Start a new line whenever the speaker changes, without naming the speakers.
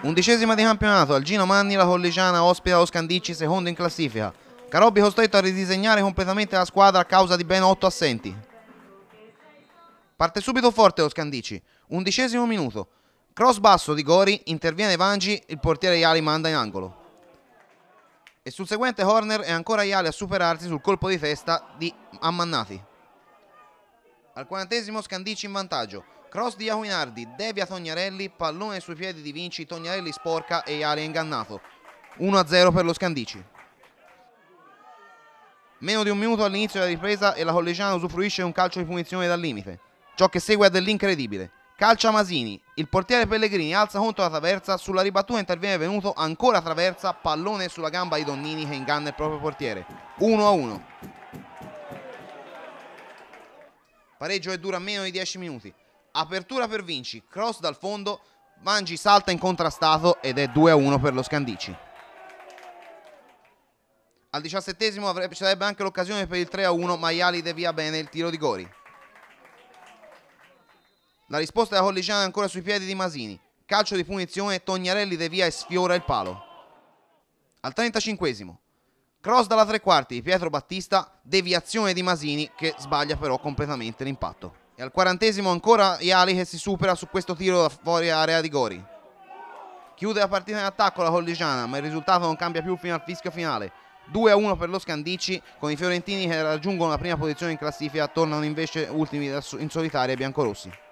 Undicesima di campionato, al Gino Manni la collegiana ospita lo Oscandicci, secondo in classifica. Carobbi costretto a ridisegnare completamente la squadra a causa di ben 8 assenti. Parte subito forte lo Oscandicci, undicesimo minuto. Cross basso di Gori, interviene Vangi, il portiere Iali manda in angolo. E sul seguente corner è ancora Iali a superarsi sul colpo di testa di Ammannati. Al quarantesimo Scandici in vantaggio. Cross di Iacuinardi, devia Tognarelli, pallone sui piedi di Vinci, Tognarelli sporca e Iale ingannato. 1-0 per lo Scandici. Meno di un minuto all'inizio della ripresa e la collegiana usufruisce un calcio di punizione dal limite. Ciò che segue è dell'incredibile. Calcia Masini, il portiere Pellegrini alza contro la traversa, sulla ribattuta interviene Venuto, ancora traversa, pallone sulla gamba di Donnini che inganna il proprio portiere. 1-1. Pareggio che dura meno di 10 minuti apertura per Vinci, cross dal fondo, Mangi salta incontrastato ed è 2-1 per lo Scandici. Al diciassettesimo ci sarebbe anche l'occasione per il 3-1, Maiali devia bene il tiro di Gori. La risposta della Colligiana è ancora sui piedi di Masini. Calcio di punizione, Tognarelli devia e sfiora il palo. Al 35 cross dalla tre quarti di Pietro Battista, deviazione di Masini che sbaglia però completamente l'impatto. E al quarantesimo ancora Iali che si supera su questo tiro fuori area di Gori. Chiude la partita in attacco la Colligiana, ma il risultato non cambia più fino al fischio finale. 2 a 1 per lo Scandici con i fiorentini che raggiungono la prima posizione in classifica, tornano invece ultimi in solitaria i biancorossi.